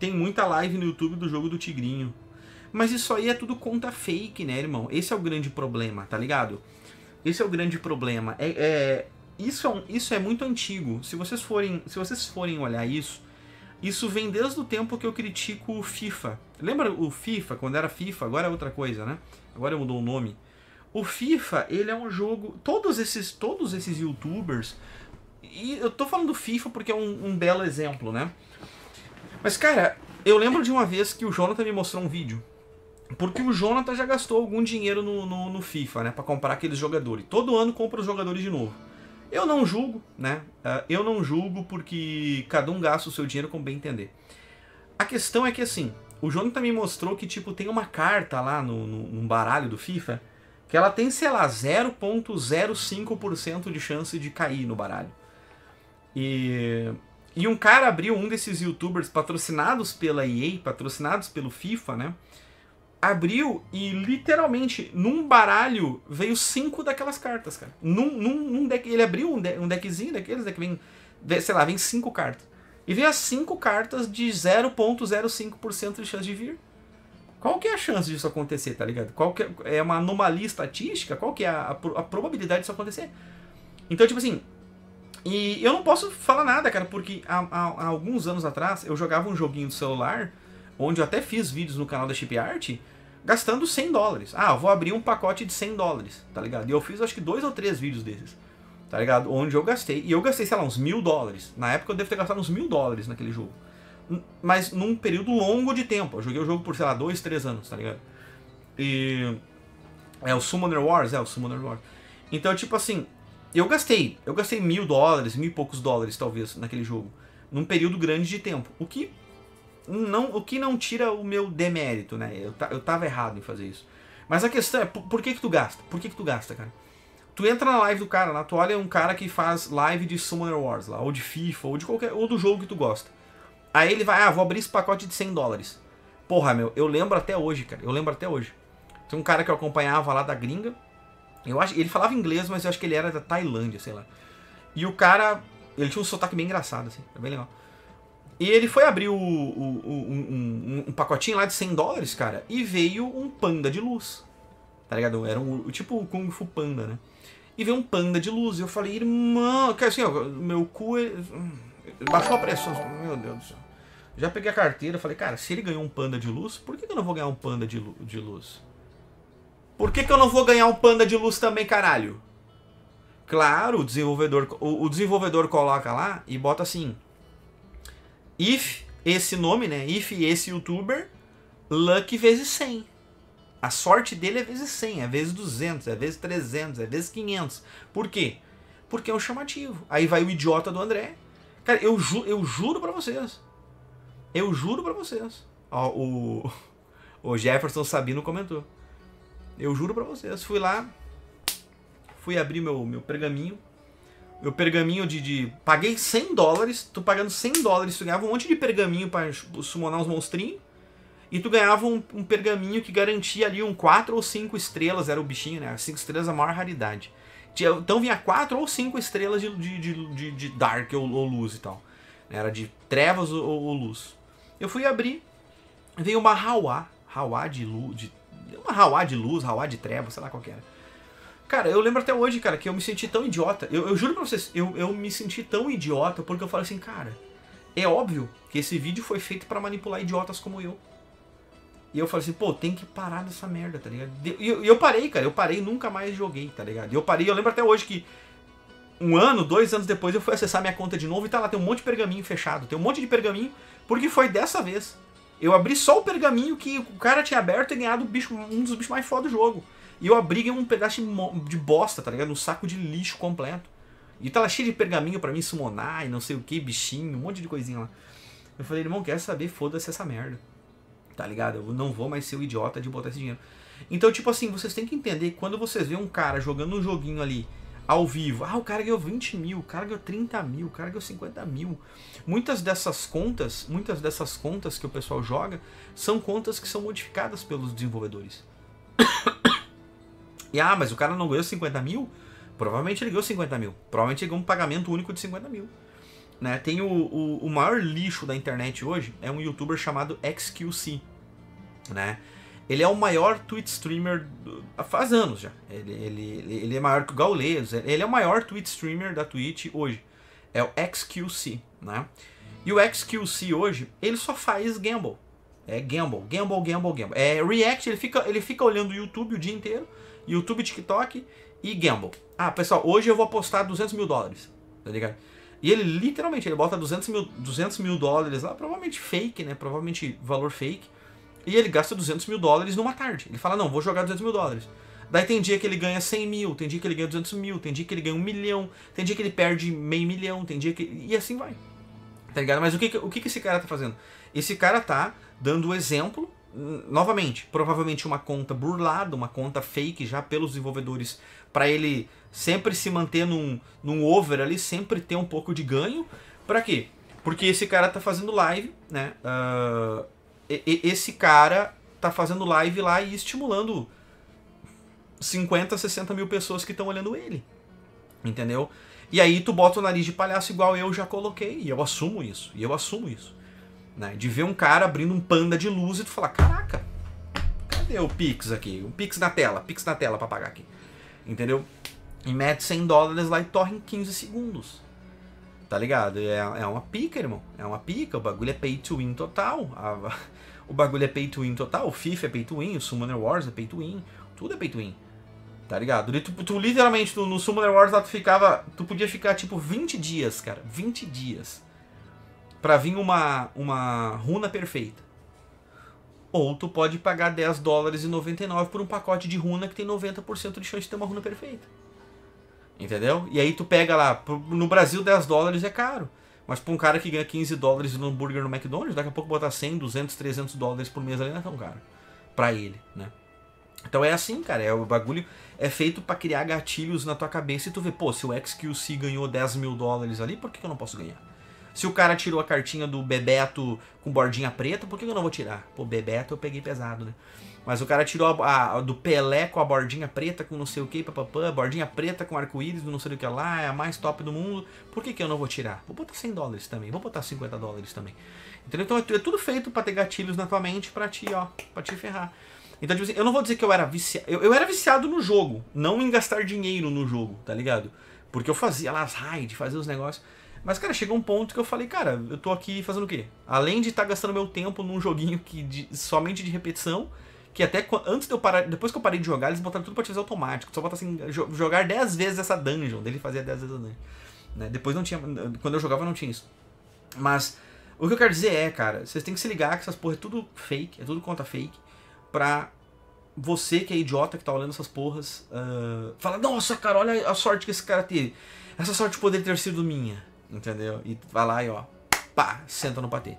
Tem muita live no YouTube do jogo do Tigrinho. Mas isso aí é tudo conta fake, né, irmão? Esse é o grande problema, tá ligado? Esse é o grande problema. É, é isso, é um, isso é muito antigo. Se vocês, forem, se vocês forem olhar isso, isso vem desde o tempo que eu critico o FIFA. Lembra o FIFA, quando era FIFA? Agora é outra coisa, né? Agora mudou o nome. O FIFA, ele é um jogo. Todos esses, todos esses youtubers. E eu tô falando do FIFA porque é um, um belo exemplo, né? Mas, cara, eu lembro de uma vez que o Jonathan me mostrou um vídeo. Porque o Jonathan já gastou algum dinheiro no, no, no FIFA, né? Pra comprar aqueles jogadores. Todo ano compra os jogadores de novo. Eu não julgo, né? Ah, eu não julgo porque cada um gasta o seu dinheiro como bem entender. A questão é que, assim, o Jonathan me mostrou que, tipo, tem uma carta lá no, no, no baralho do FIFA que ela tem, sei lá, 0.05% de chance de cair no baralho. E e um cara abriu, um desses youtubers patrocinados pela EA, patrocinados pelo FIFA, né? Abriu e literalmente num baralho veio cinco daquelas cartas, cara. Num, num, num deck. Ele abriu um, de, um deckzinho daqueles, né, Que vem, sei lá, vem cinco cartas. E veio as cinco cartas de 0,05% de chance de vir. Qual que é a chance disso acontecer, tá ligado? Qual que é, é uma anomalia estatística? Qual que é a, a, a probabilidade disso acontecer? Então, tipo assim, e eu não posso falar nada, cara, porque há, há, há alguns anos atrás eu jogava um joguinho de celular, onde eu até fiz vídeos no canal da Chip Art, gastando 100 dólares. Ah, vou abrir um pacote de 100 dólares, tá ligado? E eu fiz acho que dois ou três vídeos desses, tá ligado? Onde eu gastei, e eu gastei, sei lá, uns mil dólares. Na época eu devo ter gastado uns mil dólares naquele jogo. Mas num período longo de tempo. Eu joguei o jogo por, sei lá, dois, três anos, tá ligado? E. É o Summoner Wars, é o Summoner Wars. Então, tipo assim, eu gastei, eu gastei mil dólares, mil e poucos dólares talvez naquele jogo, num período grande de tempo, o que não, o que não tira o meu demérito, né? Eu, eu tava errado em fazer isso. Mas a questão é, por, por que que tu gasta? Por que que tu gasta, cara? Tu entra na live do cara, lá, tu olha um cara que faz live de Summoner Wars lá, ou de FIFA, ou de qualquer, ou do jogo que tu gosta. Aí ele vai, ah, vou abrir esse pacote de 100 dólares. Porra, meu, eu lembro até hoje, cara, eu lembro até hoje. Tem um cara que eu acompanhava lá da gringa, eu acho, ele falava inglês, mas eu acho que ele era da Tailândia, sei lá. E o cara, ele tinha um sotaque bem engraçado, assim, é bem legal. E ele foi abrir o, o, um, um, um, pacotinho lá de 100 dólares, cara, e veio um panda de luz. Tá ligado? Era um, tipo o Kung Fu Panda, né? E veio um panda de luz. E eu falei, irmão, que assim, ó, meu cu. É... Baixou a pressão. Meu Deus do céu. Já peguei a carteira, falei, cara, se ele ganhou um panda de luz, por que eu não vou ganhar um panda de luz? Por que, que eu não vou ganhar um panda de luz também, caralho? Claro, o desenvolvedor, o, o desenvolvedor coloca lá e bota assim: if esse nome, né? If esse youtuber, luck vezes 100. A sorte dele é vezes 100, é vezes 200, é vezes 300, é vezes 500. Por quê? Porque é um chamativo. Aí vai o idiota do André. Cara, eu, ju eu juro para vocês. Eu juro para vocês. Ó, o, o Jefferson Sabino comentou. Eu juro para vocês. Fui lá, fui abrir meu, meu pergaminho. Meu pergaminho de, de... Paguei 100 dólares. Tu pagando 100 dólares, tu ganhava um monte de pergaminho para summonar os monstrinhos. E tu ganhava um, um, pergaminho que garantia ali um 4 ou 5 estrelas, era o bichinho, né? 5 estrelas é a maior raridade. Então vinha 4 ou 5 estrelas de, de, de, de Dark ou, ou, luz e tal. Né? Era de trevas ou, ou luz. Eu fui abrir, veio uma Hawa, Hawa de, luz, de uma rauá de luz, rauá de treva, sei lá qual era. Cara, eu lembro até hoje, cara, que eu me senti tão idiota. Eu, eu juro pra vocês, eu, eu me senti tão idiota porque eu falei assim, cara, é óbvio que esse vídeo foi feito para manipular idiotas como eu. E eu falei assim, pô, tem que parar dessa merda, tá ligado? E eu, eu parei, cara, eu parei nunca mais joguei, tá ligado? eu parei, eu lembro até hoje que um ano, dois anos depois eu fui acessar minha conta de novo e tá lá, tem um monte de pergaminho fechado, tem um monte de pergaminho, porque foi dessa vez eu abri só o pergaminho que o cara tinha aberto e ganhado bicho, um dos bichos mais foda do jogo. E eu abri um pedaço de bosta, tá ligado? Um saco de lixo completo. E tava cheio de pergaminho para mim summonar e não sei o que, bichinho, um monte de coisinha lá. Eu falei, irmão, quer saber? Foda-se essa merda. Tá ligado? Eu não vou mais ser o idiota de botar esse dinheiro. Então, tipo assim, vocês têm que entender que quando vocês veem um cara jogando um joguinho ali ao vivo. Ah, o cara ganhou 20 mil, o cara ganhou 30 mil, o cara ganhou 50 mil. Muitas dessas contas, muitas dessas contas que o pessoal joga, são contas que são modificadas pelos desenvolvedores. e ah, mas o cara não ganhou 50 mil? Provavelmente ele ganhou 50 mil. Provavelmente ele ganhou um pagamento único de 50 mil. Né? Tem o, o, o maior lixo da internet hoje, é um youtuber chamado XQC. Né? Ele é o maior Twitch streamer do, faz anos já. Ele, ele, ele é maior que o Gaules. Ele é o maior Twitch streamer da Twitch hoje. É o XQC, né? E o XQC hoje, ele só faz gamble. É gamble, gamble, gamble, gamble. É react, ele fica, ele fica olhando o YouTube o dia inteiro. YouTube, TikTok e gamble. Ah, pessoal, hoje eu vou apostar 200 mil dólares. Tá ligado? E ele literalmente, ele bota 200 mil, 200 mil dólares lá, provavelmente fake, né? Provavelmente valor fake. E ele gasta 200 mil dólares numa tarde. Ele fala, não, vou jogar 200 mil dólares. Daí tem dia que ele ganha 100 mil, tem dia que ele ganha 200 mil, tem dia que ele ganha um milhão, tem dia que ele perde meio milhão, tem dia que... E assim vai. Tá ligado? Mas o que, o que esse cara tá fazendo? Esse cara tá dando o exemplo, hum, novamente, provavelmente uma conta burlada, uma conta fake já pelos desenvolvedores, para ele sempre se manter num, num over ali, sempre ter um pouco de ganho. Pra quê? Porque esse cara tá fazendo live, né? Uh esse cara tá fazendo live lá e estimulando 50, 60 mil pessoas que estão olhando ele. Entendeu? E aí tu bota o nariz de palhaço igual eu já coloquei. E eu assumo isso. E eu assumo isso. Né? De ver um cara abrindo um panda de luz e tu falar, caraca, cadê o Pix aqui? Um Pix na tela, Pix na tela pra pagar aqui. Entendeu? E mete 100 dólares lá e torre em 15 segundos. Tá ligado? É, é uma pica, irmão. É uma pica. O bagulho é pay to win total. A, o bagulho é pay to win total. O FIFA é pay to win. O Summoner Wars é pay to win. Tudo é pay to win. Tá ligado? Tu, tu, tu literalmente, no Summoner Wars lá tu ficava. Tu podia ficar tipo 20 dias, cara. 20 dias. Pra vir uma, uma runa perfeita. Ou tu pode pagar 10 dólares e 99 por um pacote de runa que tem 90% de chance de ter uma runa perfeita. Entendeu? E aí tu pega lá, no Brasil 10 dólares é caro. Mas pra um cara que ganha 15 dólares no hambúrguer no McDonald's, daqui a pouco botar 100, 200, 300 dólares por mês ali não é tão caro. Pra ele, né? Então é assim, cara. É, o bagulho é feito para criar gatilhos na tua cabeça e tu vê, pô, se o XQC ganhou 10 mil dólares ali, por que, que eu não posso ganhar? Se o cara tirou a cartinha do Bebeto com bordinha preta, por que eu não vou tirar? Pô, Bebeto eu peguei pesado, né? Mas o cara tirou a, a do Pelé com a bordinha preta com não sei o que, papapã, bordinha preta com arco-íris do não sei o que lá, é a mais top do mundo. Por que, que eu não vou tirar? Vou botar 100 dólares também, vou botar 50 dólares também. Entendeu? Então é, é tudo feito para ter gatilhos na tua mente pra te, ó, pra te ferrar. Então, tipo assim, eu não vou dizer que eu era viciado. Eu, eu era viciado no jogo, não em gastar dinheiro no jogo, tá ligado? Porque eu fazia lá as raids, fazia os negócios. Mas, cara, chegou um ponto que eu falei, cara, eu tô aqui fazendo o quê? Além de estar tá gastando meu tempo num joguinho que de, somente de repetição, que até antes de eu parar, depois que eu parei de jogar, eles botaram tudo pra fazer automático. Só botar assim, jogar 10 vezes essa dungeon, dele fazia 10 vezes a dungeon. Né? Depois não tinha, quando eu jogava não tinha isso. Mas o que eu quero dizer é, cara, vocês têm que se ligar que essas porra é tudo fake, é tudo conta fake, pra você que é idiota que tá olhando essas porras, uh, ah, fala, nossa, cara, olha a sorte que esse cara teve. Essa sorte poderia ter sido minha. Entendeu? E vai lá e ó, pá, senta no patê.